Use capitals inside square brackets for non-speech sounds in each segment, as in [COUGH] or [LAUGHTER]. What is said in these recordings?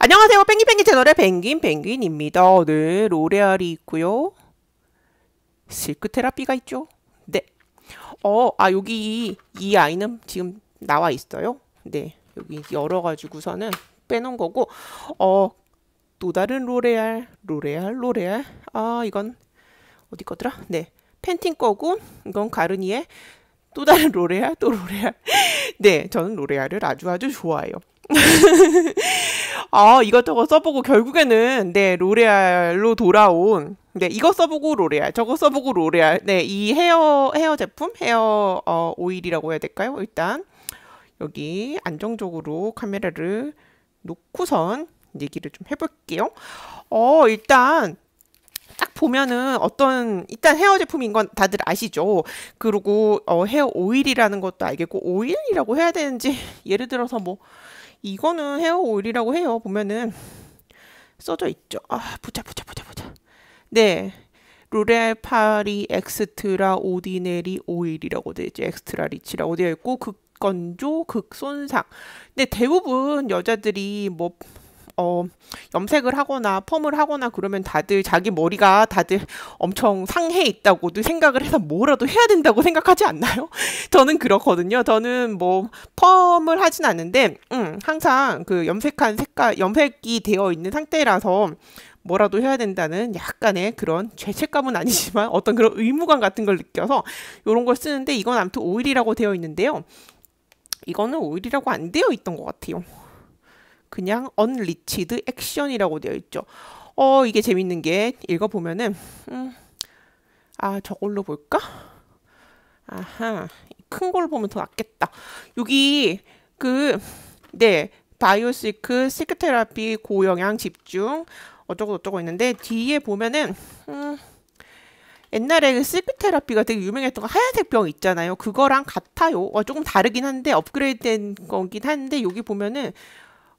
안녕하세요. 펭귄펭귄 채널의 펭귄펭귄입니다. 네, 로레알이 있고요. 실크 테라피가 있죠. 네. 어, 아 여기 이 아이는 지금 나와 있어요. 네. 여기 열어가지고서는 빼놓은 거고 어, 또 다른 로레알, 로레알, 로레알. 아, 이건 어디 거더라? 네. 팬틴 거고 이건 가르니에 또 다른 로레알, 또 로레알. [LAUGHS] 네, 저는 로레알을 아주 아주 좋아해요. [LAUGHS] 아, 이것저것 써보고 결국에는 네, 로레알로 돌아온 네, 이거 써보고 로레알, 저거 써보고 로레알. 네, 이 헤어 헤어 제품, 헤어 어, 오일이라고 해야 될까요? 일단 여기 안정적으로 카메라를 놓고선 얘기를 좀 해볼게요. 어, 일단 딱 보면은 어떤 일단 헤어 제품인 건 다들 아시죠. 그리고 어, 헤어 오일이라는 것도 알겠고 오일이라고 해야 되는지 [LAUGHS] 예를 들어서 뭐 이거는 헤어 오일이라고 해요. 보면은 써져 있죠. 아, 보자, 보자, 보자, 보자. 네. 루레알 파리 엑스트라 오디네리 오일이라고 되어 있죠. 엑스트라 리치라고 되어 있고, 극건조, 극손상. 근데 대부분 여자들이 뭐, 어, 염색을 하거나 펌을 하거나 그러면 다들 자기 머리가 다들 엄청 상해 있다고도 생각을 해서 뭐라도 해야 된다고 생각하지 않나요? [LAUGHS] 저는 그렇거든요. 저는 뭐 펌을 하진 않는데 음, 항상 그 염색한 색깔 염색이 되어 있는 상태라서 뭐라도 해야 된다는 약간의 그런 죄책감은 아니지만 [LAUGHS] 어떤 그런 의무감 같은 걸 느껴서 이런 걸 쓰는데 이건 아무튼 오일이라고 되어 있는데요. 이거는 오일이라고 안 되어 있던 것 같아요. 그냥 언리치드 액션이라고 되어 있죠. 어, 이게 재밌는 게 읽어보면은, 음, 아, 저걸로 볼까? 아하, 큰 걸 보면 더 낫겠다. 여기, 그, 네, 바이오시크, 시크테라피, 고영양, 집중, 어쩌고저쩌고 있는데, 뒤에 보면은, 음, 옛날에 그 시크테라피가 되게 유명했던 거 하얀색 병 있잖아요. 그거랑 같아요. 어, 조금 다르긴 한데 업그레이드된 거긴 한데 여기 보면은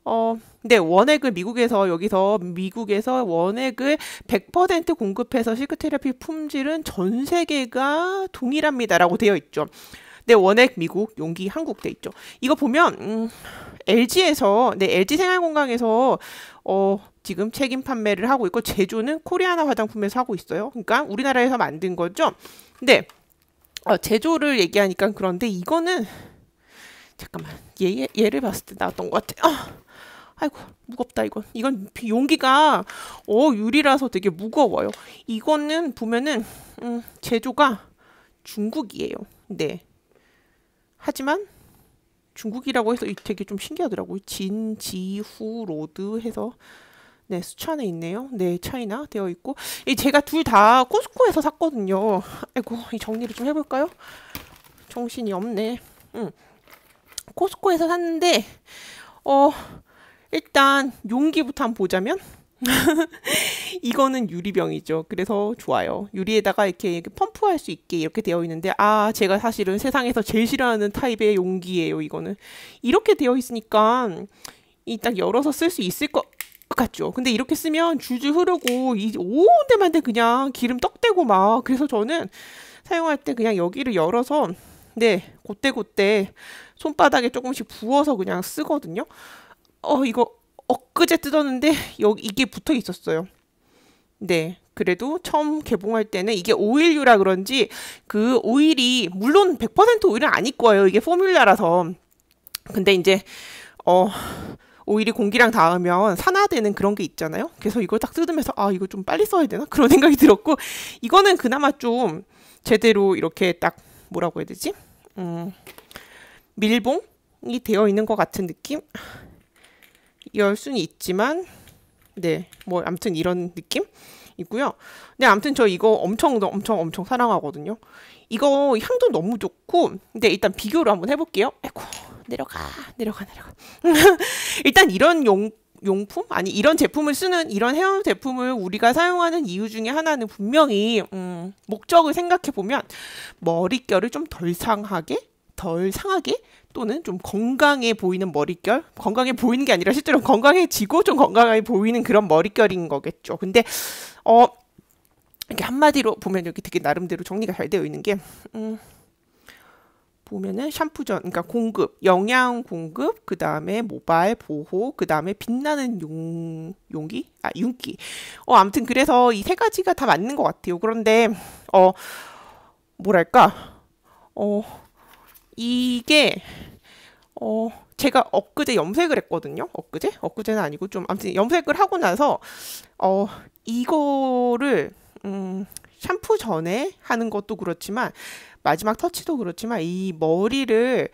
어, 근데 원액을 미국에서 여기서 미국에서 원액을 100% 공급해서 시크테라피 품질은 전 세계가 동일합니다라고 되어 있죠. 네, 원액 미국, 용기 한국 돼 있죠. 이거 보면 음, LG에서 네, LG 생활건강에서 어 지금 책임 판매를 하고 있고 제조는 코리아나 화장품에서 하고 있어요. 그러니까 우리나라에서 만든 거죠. 근데 어, 제조를 얘기하니까 그런데 이거는 잠깐만 얘, 얘, 를 봤을 때 나왔던 것 같아. 아, 아이고 무겁다 이건. 이건 용기가 어 유리라서 되게 무거워요. 이거는 보면은 음, 제조가 중국이에요. 네. 하지만 중국이라고 해서 되게 좀 신기하더라고요. 진지후 로드 해서 네, 수천에 있네요. 네, 차이나 되어 있고. 이 제가 둘 다 코스코에서 샀거든요. 아이고, 이 정리를 좀 해볼까요? 정신이 없네. 응. 음. 코스코에서 샀는데 어 일단 용기부터 한번 보자면 [LAUGHS] 이거는 유리병이죠. 그래서 좋아요. 유리에다가 이렇게, 펌프할 수 있게 이렇게 되어 있는데, 아, 제가 사실은 세상에서 제일 싫어하는 타입의 용기예요, 이거는. 이렇게 되어 있으니까, 이딱 열어서 쓸 수 있을 것 같죠. 근데 이렇게 쓰면 줄줄 흐르고, 이 온데만데 그냥 기름 떡대고 막. 그래서 저는 사용할 때 그냥 여기를 열어서, 네, 곧대곧대 손바닥에 조금씩 부어서 그냥 쓰거든요. 어, 이거 엊그제 뜯었는데 여기 이게 붙어 있었어요. 네. 그래도 처음 개봉할 때는 이게 오일류라 그런지 그 오일이 물론 100% 오일은 아닐 거예요. 이게 포뮬라라서. 근데 이제 어 오일이 공기랑 닿으면 산화되는 그런 게 있잖아요. 그래서 이걸 딱 뜯으면서 아 이거 좀 빨리 써야 되나 그런 생각이 들었고 이거는 그나마 좀 제대로 이렇게 딱 뭐라고 해야 되지? 음. 밀봉이 되어 있는 것 같은 느낌? 열 수는 있지만 네, 뭐암튼 이런 느낌이고요. 근데 아튼저 이거 엄청 엄청 엄청 사랑하거든요. 이거 향도 너무 좋고 근데 일단 비교를 한번 해볼게요. 에코, 내려가 내려가 내려가. [LAUGHS] 일단 이런 용 용품 아니 이런 제품을 쓰는 이런 헤어 제품을 우리가 사용하는 이유 중에 하나는 분명히 음, 목적을 생각해 보면 머릿결을 좀 덜 상하게 덜 상하게 또는 좀 건강해 보이는 머릿결 건강해 보이는 게 아니라 실제로 건강해지고 좀건강해 보이는 그런 머릿결인 거겠죠 근데 어 이렇게 한마디로 보면 여기 되게 나름대로 정리가 잘 되어 있는 게 음, 보면은 샴푸전 그러니까 공급 영양 공급 그 다음에 모발 보호 그 다음에 빛나는 용 용기 아 윤기 어 아무튼 그래서 이 세 가지가 다 맞는 것 같아요 그런데 어 뭐랄까 어 이게 어 제가 엊그제 염색을 했거든요. 엊그제? 엊그제는 아니고 좀 아무튼 염색을 하고 나서 어 이거를 음 샴푸 전에 하는 것도 그렇지만 마지막 터치도 그렇지만 이 머리를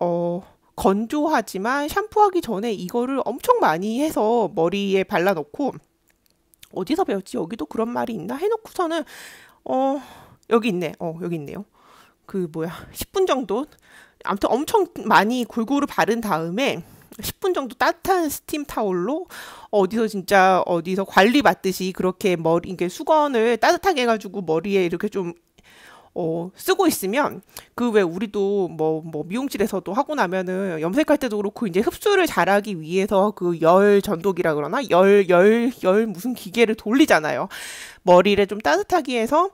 어 건조하지만 샴푸하기 전에 이거를 엄청 많이 해서 머리에 발라놓고 어디서 배웠지 여기도 그런 말이 있나 해놓고서는 어 여기 있네 어 여기 있네요 그 뭐야 10분 [LAUGHS] 정도 아무튼 엄청 많이 골고루 바른 다음에 10분 정도 따뜻한 스팀 타올로 어디서 진짜 어디서 관리 받듯이 그렇게 머리 이게 수건을 따뜻하게 해가지고 머리에 이렇게 좀 어, 쓰고 있으면 그 왜 우리도 뭐, 뭐 미용실에서도 하고 나면은 염색할 때도 그렇고 이제 흡수를 잘하기 위해서 그 열 전도기라 그러나 열 열열 열, 열 무슨 기계를 돌리잖아요. 머리를 좀 따뜻하게 해서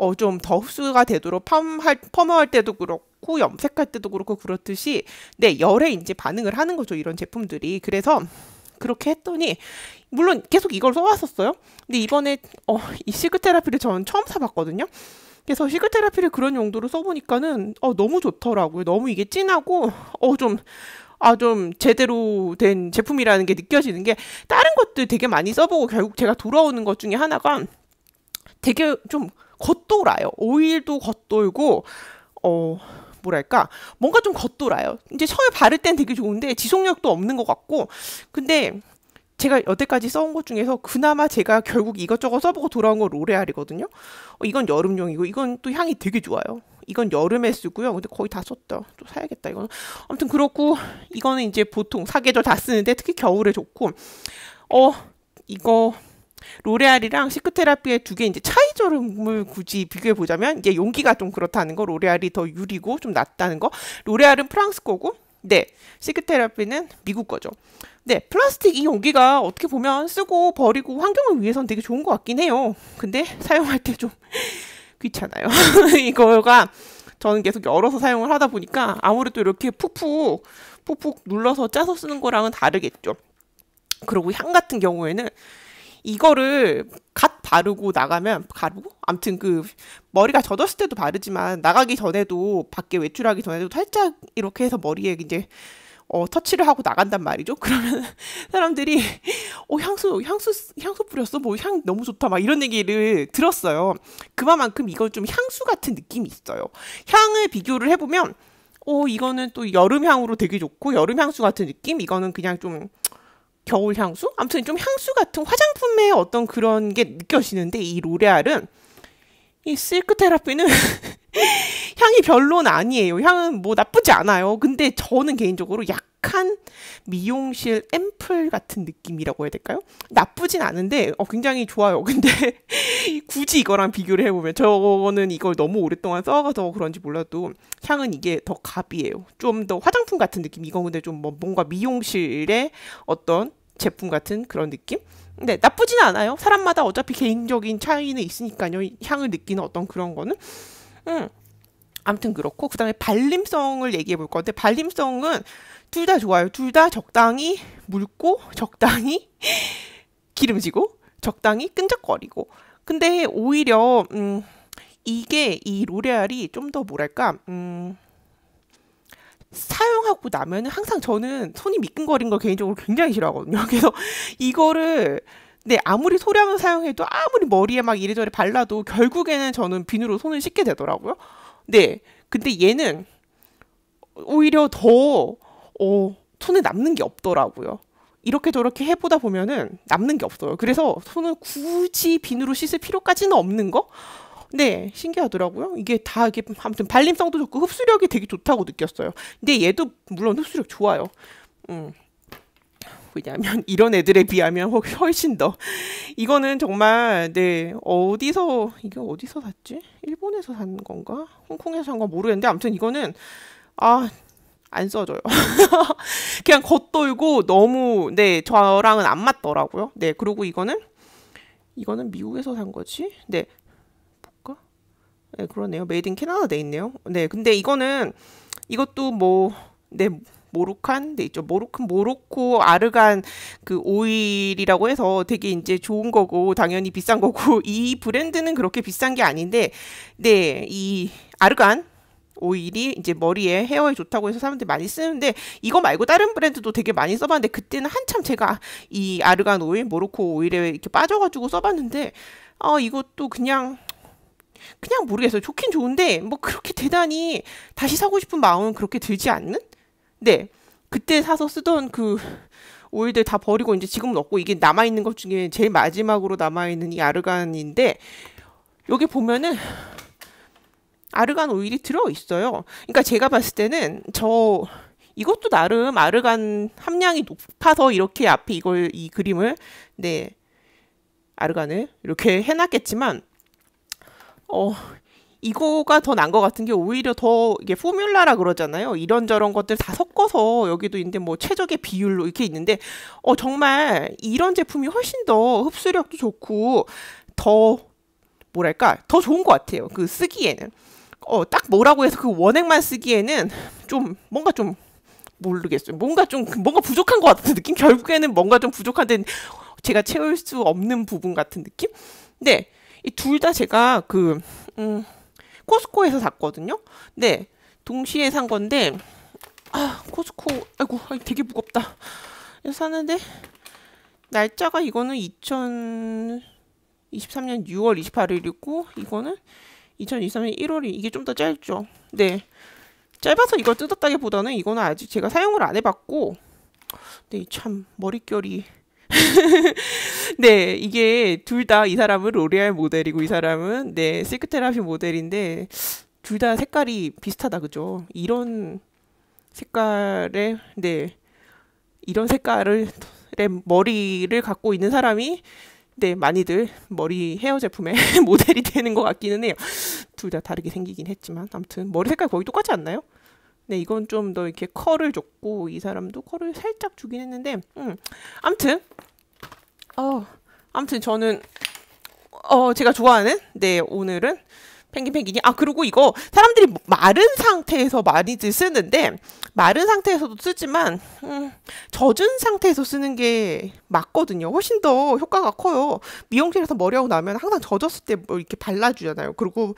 어, 좀 더 흡수가 되도록 펌할, 펌할 때도 그렇고 염색할 때도 그렇고 그렇듯이 내 네, 열에 이제 반응을 하는 거죠. 이런 제품들이. 그래서 그렇게 했더니 물론 계속 이걸 써왔었어요. 근데 이번에 어, 이시그테라피를전 처음 사봤거든요. 그래서 시그테라피를 그런 용도로 써보니까는 어, 너무 좋더라고요. 너무 이게 진하고 어, 좀 아, 좀 제대로 된 제품이라는 게 느껴지는 게 다른 것들 되게 많이 써보고 결국 제가 돌아오는 것 중에 하나가 되게 좀 겉돌아요. 오일도 겉돌고 어 뭐랄까 뭔가 좀 겉돌아요. 이제 처음에 바를 땐 되게 좋은데 지속력도 없는 것 같고 근데 제가 여태까지 써온 것 중에서 그나마 제가 결국 이것저것 써보고 돌아온 건 로레알이거든요. 어, 이건 여름용이고 이건 또 향이 되게 좋아요. 이건 여름에 쓰고요. 근데 거의 다 썼다. 또 사야겠다 이거는. 아무튼 그렇고 이거는 이제 보통 사계절 다 쓰는데 특히 겨울에 좋고 어 이거 로레알이랑 시크테라피의 두 개 이제 차이점을 굳이 비교해 보자면 이제 용기가 좀 그렇다는 거, 로레알이 더 유리고 좀 낫다는 거. 로레알은 프랑스 거고, 네, 시크테라피는 미국 거죠. 네, 플라스틱 이 용기가 어떻게 보면 쓰고 버리고 환경을 위해선 되게 좋은 것 같긴 해요. 근데 사용할 때 좀 [LAUGHS] 귀찮아요. [LAUGHS] 이거가 저는 계속 열어서 사용을 하다 보니까 아무래도 이렇게 푹푹 푹푹 눌러서 짜서 쓰는 거랑은 다르겠죠. 그리고 향 같은 경우에는 이거를 갓 바르고 나가면 가르고 암튼 그 머리가 젖었을 때도 바르지만 나가기 전에도 밖에 외출하기 전에도 살짝 이렇게 해서 머리에 이제 어, 터치를 하고 나간단 말이죠. [LAUGHS] 그러면 사람들이 어 향수 향수 향수 뿌렸어 뭐 향 너무 좋다 막 이런 얘기를 들었어요. 그만큼 이걸좀 향수 같은 느낌이 있어요. 향을 비교를 해보면 어 이거는 또 여름 향으로 되게 좋고 여름 향수 같은 느낌 이거는 그냥 좀 겨울 향수? 아무튼 좀 향수 같은 화장품의 어떤 그런 게 느껴지는데 이 로레알은 이 실크 테라피는 [LAUGHS] 향이 별로는 아니에요. 향은 뭐 나쁘지 않아요. 근데 저는 개인적으로 약한 미용실 앰플 같은 느낌이라고 해야 될까요? 나쁘진 않은데 어, 굉장히 좋아요. [LAUGHS] 근데 굳이 이거랑 비교를 해보면 저는 거 이걸 너무 오랫동안 써서 가 그런지 몰라도 향은 이게 더 갑이에요. 좀 더 화장품 같은 느낌. 이건 근데 좀뭐 뭔가 미용실의 어떤 제품 같은 그런 느낌? 근데 나쁘진 않아요. 사람마다 어차피 개인적인 차이는 있으니까요. 향을 느끼는 어떤 그런 거는. 음. 아무튼 그렇고 그다음에 발림성을 얘기해 볼 건데 발림성은 둘 다 좋아요. 둘 다 적당히 묽고 적당히 [LAUGHS] 기름지고 적당히 끈적거리고. 근데 오히려 음 이게 이 로레알이 좀 더 뭐랄까? 음 사용하고 나면 항상 저는 손이 미끈거린 걸 개인적으로 굉장히 싫어하거든요. [LAUGHS] 그래서 이거를 네, 아무리 소량을 사용해도 아무리 머리에 막 이래저래 발라도 결국에는 저는 비누로 손을 씻게 되더라고요. 네. 근데 얘는 오히려 더 어, 손에 남는 게 없더라고요. 이렇게 저렇게 해보다 보면은 남는 게 없어요. 그래서 손을 굳이 비누로 씻을 필요까지는 없는 거? 네, 신기하더라고요. 이게 다 이게 아무튼 발림성도 좋고 흡수력이 되게 좋다고 느꼈어요. 근데 얘도 물론 흡수력 좋아요. 음. 왜냐면 [LAUGHS] 이런 애들에 비하면 훨씬 더 이거는 정말 네 어디서 이게 어디서 샀지 일본에서 산 건가 홍콩에서 산 건 모르겠는데 아무튼 이거는 아 안 써줘요. [LAUGHS] 그냥 겉돌고 너무 네 저랑은 안 맞더라고요. 네 그리고 이거는 이거는 미국에서 산 거지. 네 네, 그러네요. 메이드 인 캐나다 돼 있네요. 네, 근데 이거는 이것도 뭐, 네, 모로칸 돼 네, 있죠. 모로칸, 모로코, 아르간 그 오일이라고 해서 되게 이제 좋은 거고, 당연히 비싼 거고, [LAUGHS] 이 브랜드는 그렇게 비싼 게 아닌데, 네, 이 아르간 오일이 이제 머리에 헤어에 좋다고 해서 사람들이 많이 쓰는데 이거 말고 다른 브랜드도 되게 많이 써봤는데 그때는 한참 제가 이 아르간 오일, 모로코 오일에 이렇게 빠져가지고 써봤는데 아 어, 이것도 그냥 그냥 모르겠어요. 좋긴 좋은데 뭐 그렇게 대단히 다시 사고 싶은 마음은 그렇게 들지 않는? 네. 그때 사서 쓰던 그 오일들 다 버리고 이제 지금은 없고 이게 남아 있는 것 중에 제일 마지막으로 남아 있는 이 아르간인데 여기 보면은 아르간 오일이 들어 있어요. 그러니까 제가 봤을 때는 저 이것도 나름 아르간 함량이 높아서 이렇게 앞에 이걸 이 그림을 네 아르간을 이렇게 해놨겠지만 어, 이거가 더 난 것 같은 게 오히려 더 이게 포뮬라라 그러잖아요. 이런저런 것들 다 섞어서 여기도 있는데 뭐 최적의 비율로 이렇게 있는데 어 정말 이런 제품이 훨씬 더 흡수력도 좋고 더 뭐랄까 더 좋은 것 같아요. 그 쓰기에는 어 딱 뭐라고 해서 그 원액만 쓰기에는 좀 뭔가 좀 모르겠어요. 뭔가 좀 뭔가 부족한 것 같은 느낌. 결국에는 뭔가 좀 부족한데 제가 채울 수 없는 부분 같은 느낌. 네. 이둘다 제가 그, 음, 코스코에서 샀거든요. 네. 동시에 산 건데, 아, 코스코, 아이고, 되게 무겁다. 샀는데, 날짜가 이거는 2023년 6월 28일이고, 이거는 2023년 1월이, 이게 좀 더 짧죠. 네. 짧아서 이걸 뜯었다기보다는 이거는 아직 제가 사용을 안 해봤고, 네, 참, 머릿결이 [LAUGHS] 네, 이게 둘 다 이 사람은 로레알 모델이고 이 사람은 네, 실크테라피 모델인데 둘 다 색깔이 비슷하다 그죠? 이런 색깔의 네. 이런 색깔을 머리를 갖고 있는 사람이 네, 많이들 머리 헤어 제품의 [LAUGHS] 모델이 되는 것 같기는 해요. 둘 다 다르게 생기긴 했지만 아무튼 머리 색깔 거의 똑같지 않나요? 네, 이건 좀 더 이렇게 컬을 줬고 이 사람도 컬을 살짝 주긴 했는데 음. 아무튼 어, 아무튼 저는 어, 제가 좋아하는 네, 오늘은 펭귄 펭귄이 아 그리고 이거 사람들이 뭐, 마른 상태에서 많이들 쓰는데 마른 상태에서도 쓰지만 음, 젖은 상태에서 쓰는 게 맞거든요 훨씬 더 효과가 커요 미용실에서 머리하고 나면 항상 젖었을 때뭐 이렇게 발라주잖아요 그리고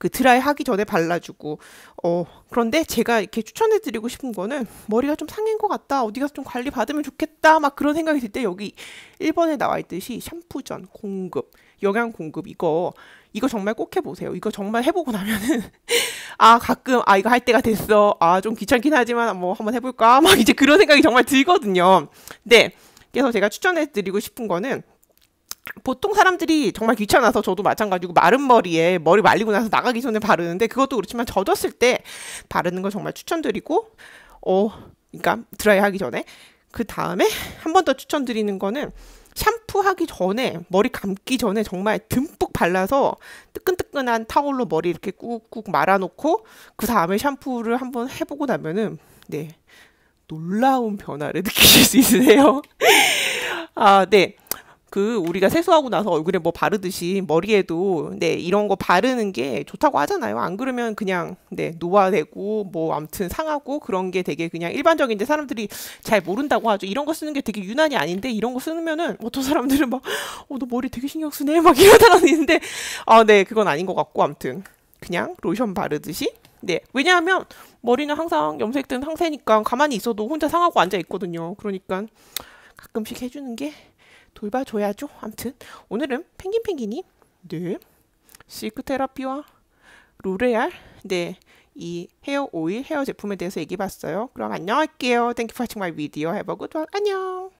그 드라이 하기 전에 발라주고 어 그런데 제가 이렇게 추천해드리고 싶은 거는 머리가 좀상인것 같다 어디 가서 좀 관리 받으면 좋겠다 막 그런 생각이 들 때 여기 1번에 나와 있듯이 샴푸 전 공급 영양 공급 이거 이거 정말 꼭 해보세요 이거 정말 해보고 나면은 [LAUGHS] 아 가끔 아 이거 할 때가 됐어 아 좀 귀찮긴 하지만 뭐 한번 해볼까 막 이제 그런 생각이 정말 들거든요 네 그래서 제가 추천해드리고 싶은 거는 보통 사람들이 정말 귀찮아서 저도 마찬가지고 마른 머리에 머리 말리고 나서 나가기 전에 바르는데 그것도 그렇지만 젖었을 때 바르는 걸 정말 추천드리고 어 그러니까 드라이 하기 전에 그 다음에 한 번 더 추천드리는 거는 샴푸하기 전에 머리 감기 전에 정말 듬뿍 발라서 뜨끈뜨끈한 타월로 머리 이렇게 꾹꾹 말아놓고 그 다음에 샴푸를 한 번 해보고 나면은 네 놀라운 변화를 [LAUGHS] 느끼실 수 있으세요. [LAUGHS] 아 네. 그 우리가 세수하고 나서 얼굴에 뭐 바르듯이 머리에도 네 이런 거 바르는 게 좋다고 하잖아요. 안 그러면 그냥 네 노화되고 뭐 아무튼 상하고 그런 게 되게 그냥 일반적인데 사람들이 잘 모른다고 하죠. 이런 거 쓰는 게 되게 유난이 아닌데 이런 거 쓰면은 어떤 사람들은 막어너 머리 되게 신경 쓰네 막이러다있는데아 네 [LAUGHS] 그건 아닌 것 같고 아무튼 그냥 로션 바르듯이 네 왜냐하면 머리는 항상 염색된 상태니까 가만히 있어도 혼자 상하고 앉아 있거든요. 그러니까 가끔씩 해주는 게 돌봐줘야죠. 아무튼 오늘은 펭귄펭귄이 늘 시크테라피와 루레알 네 이 헤어 오일 헤어 제품에 대해서 얘기해 봤어요. 그럼 안녕할게요. Thank you for watching my video. Have a good one. 안녕.